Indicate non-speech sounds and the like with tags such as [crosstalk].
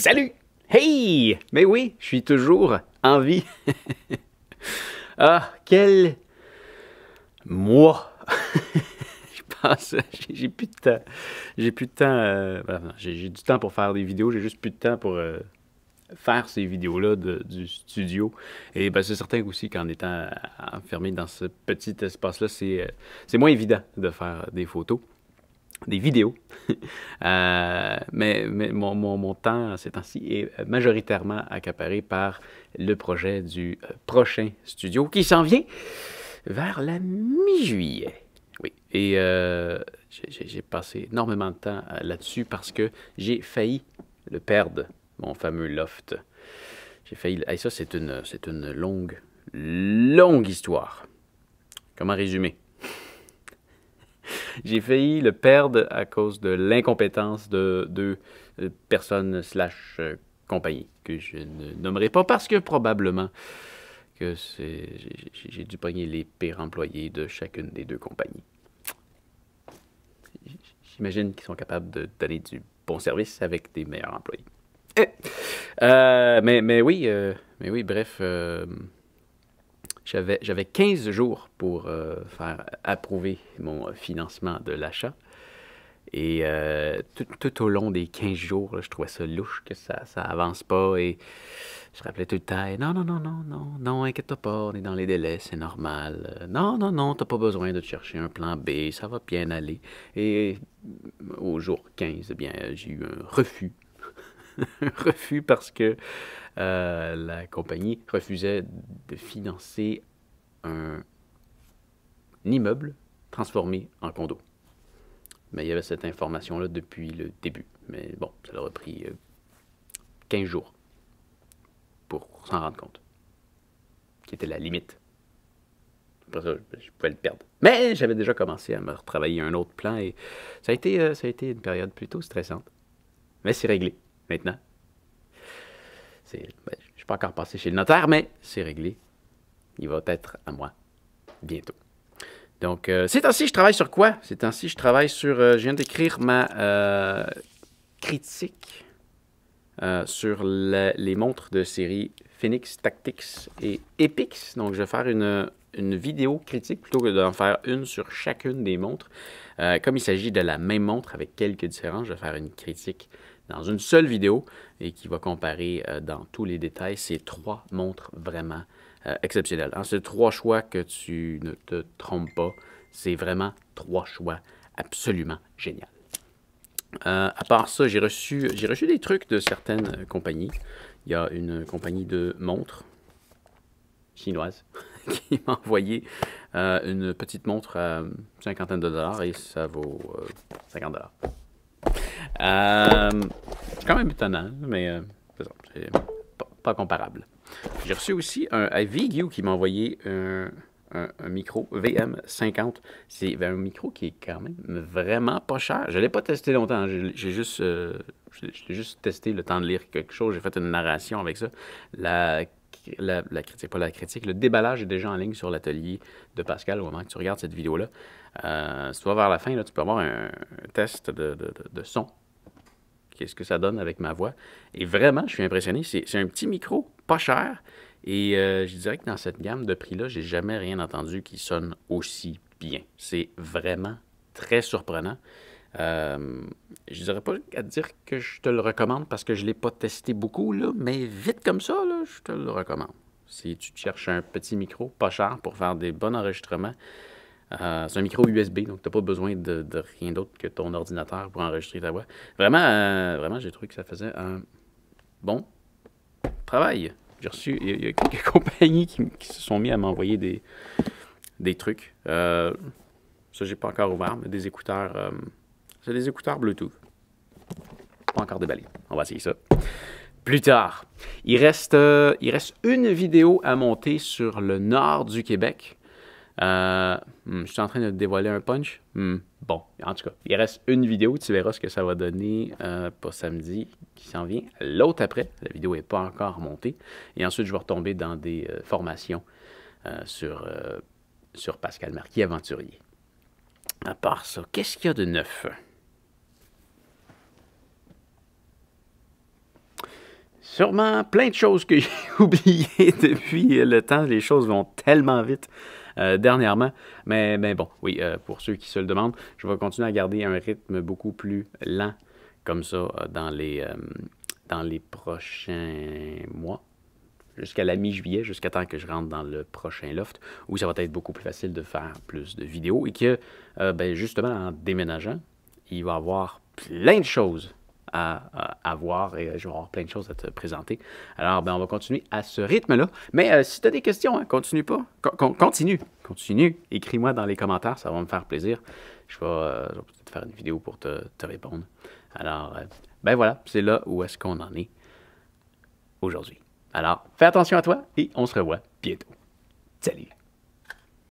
Salut! Hey! Mais oui, je suis toujours en vie. [laughs] ah, quel mois! [laughs] je pense, j'ai plus de temps. J'ai plus de temps. Euh, j'ai du temps pour faire des vidéos, j'ai juste plus de temps pour euh, faire ces vidéos-là du studio. Et ben, c'est certain aussi qu'en étant enfermé dans ce petit espace-là, c'est euh, moins évident de faire des photos des vidéos. [laughs] Euh, mais, mais mon, mon, mon, temps ces temps-ci est majoritairement accaparé par le projet du euh, prochain studio qui s'en vient vers la mi-juillet. Oui, et euh, j'ai passé énormément de temps là-dessus parce que j'ai failli le perdre, mon fameux loft. J'ai failli... Et ça, c'est une, une longue, longue histoire. Comment résumer j'ai failli le perdre à cause de l'incompétence de deux euh, personnes slash euh, compagnie que je ne nommerai pas parce que probablement que j'ai dû pogner les pires employés de chacune des deux compagnies. J'imagine qu'ils sont capables de donner du bon service avec des meilleurs employés. Eh! Euh, mais, mais oui, mais oui, bref. J'avais, j'avais 15 jours pour euh, faire approuver mon financement de l'achat. Et euh, tout, au long des 15 jours, je trouvais ça louche, que ça, ça avance pas. Et je rappelais tout le temps, non, non, non, non, non, non, inquiète pas, on est dans les délais, c'est normal. Non, non, non, tu n'as pas besoin de chercher un plan B, ça va bien aller. Et au jour 15, eh bien, j'ai eu un refus [laughs] refus parce que euh, la compagnie refusait de financer un, immeuble transformé en condo. Mais il y avait cette information-là depuis le début. Mais bon, ça leur a pris 15 euh, jours pour s'en rendre compte, C'était la limite. Après ça, je pouvais le perdre. Mais j'avais déjà commencé à me retravailler un autre plan et ça a été, euh, ça a été une période plutôt stressante. Mais c'est réglé maintenant. Ben, je ne suis pas encore passé chez le notaire, mais c'est réglé. Il va être à moi bientôt. Donc, c'est euh, ces temps je travaille sur quoi? C'est temps-ci, je travaille sur... Euh, je viens d'écrire ma euh, critique sur les montres de série Phoenix, Tactics et Epix. Donc, je vais faire une, une vidéo critique plutôt que d'en faire une sur chacune des montres. comme il s'agit de la même montre avec quelques différences, je vais faire une critique dans une seule vidéo et qui va comparer euh, dans tous les détails ces trois montres vraiment euh, exceptionnelles. En hein, ces trois choix que tu ne te trompes pas, c'est vraiment trois choix absolument génial. Euh, à part ça, j'ai reçu, des trucs de certaines compagnies. Il y a une compagnie de montres chinoise [laughs] qui m'a envoyé une petite montre à cinquantaine de dollars et ça vaut 50 dollars c'est euh, quand même étonnant, mais euh, c'est pas, comparable. J'ai reçu aussi un avis, qui m'a envoyé un, micro VM50. C'est ben, un micro qui est quand même vraiment pas cher. Je ne l'ai pas testé longtemps. J'ai juste, euh, j'ai juste testé le temps de lire quelque chose. J'ai fait une narration avec ça. La la, critique, pas la critique, le déballage est déjà en ligne sur l'atelier de Pascal au moment que tu regardes cette vidéo-là. Euh, soit vers la fin, là, tu peux avoir un, test de, son. Qu'est-ce que ça donne avec ma voix? Et vraiment, je suis impressionné. C'est un petit micro, pas cher. Et euh, je dirais que dans cette gamme de prix-là, j'ai jamais rien entendu qui sonne aussi bien. C'est vraiment très surprenant. Euh, je dirais pas à dire que je te le recommande parce que je ne l'ai pas testé beaucoup, là, mais vite comme ça, je te le recommande. Si tu cherches un petit micro pas cher pour faire des bons enregistrements, euh, c'est un micro USB, donc tu n'as pas besoin de, rien d'autre que ton ordinateur pour enregistrer ta voix. Vraiment, euh, vraiment j'ai trouvé que ça faisait un bon travail. J'ai reçu, il y, a quelques [laughs] compagnies qui, se sont mis à m'envoyer des, des trucs. ça, j'ai pas encore ouvert, mais des écouteurs c'est des écouteurs Bluetooth. Pas encore déballé. On va essayer ça plus tard. Il reste, euh, il reste une vidéo à monter sur le nord du Québec. Euh, hmm, je suis en train de dévoiler un punch. Hmm, bon, en tout cas, il reste une vidéo. Tu verras ce que ça va donner euh, pour samedi qui s'en vient. L'autre après, la vidéo n'est pas encore montée. Et ensuite, je vais retomber dans des formations sur, sur Pascal Marquis, aventurier. À part ça, qu'est-ce qu'il y a de neuf? sûrement plein de choses que [laughs] j'ai oubliées depuis le temps. Les choses vont tellement vite. Euh, dernièrement. Mais, bon, oui, euh, pour ceux qui se le demandent, je vais continuer à garder un rythme beaucoup plus lent comme ça euh, dans les, dans les prochains mois, jusqu'à la mi-juillet, jusqu'à temps que je rentre dans le prochain loft, où ça va être beaucoup plus facile de faire plus de vidéos et que, ben, justement, en déménageant, il va y avoir plein de choses à, voir et euh, je vais avoir plein de choses à te présenter. Alors, ben, on va continuer à ce rythme-là. Mais euh, si tu as des questions, hein, continue pas. continue. Continue. Écris-moi dans les commentaires, ça va me faire plaisir. Je vais, euh, peut-être faire une vidéo pour te, répondre. Alors, ben voilà, c'est là où est-ce qu'on en est aujourd'hui. Alors, fais attention à toi et on se revoit bientôt. Salut!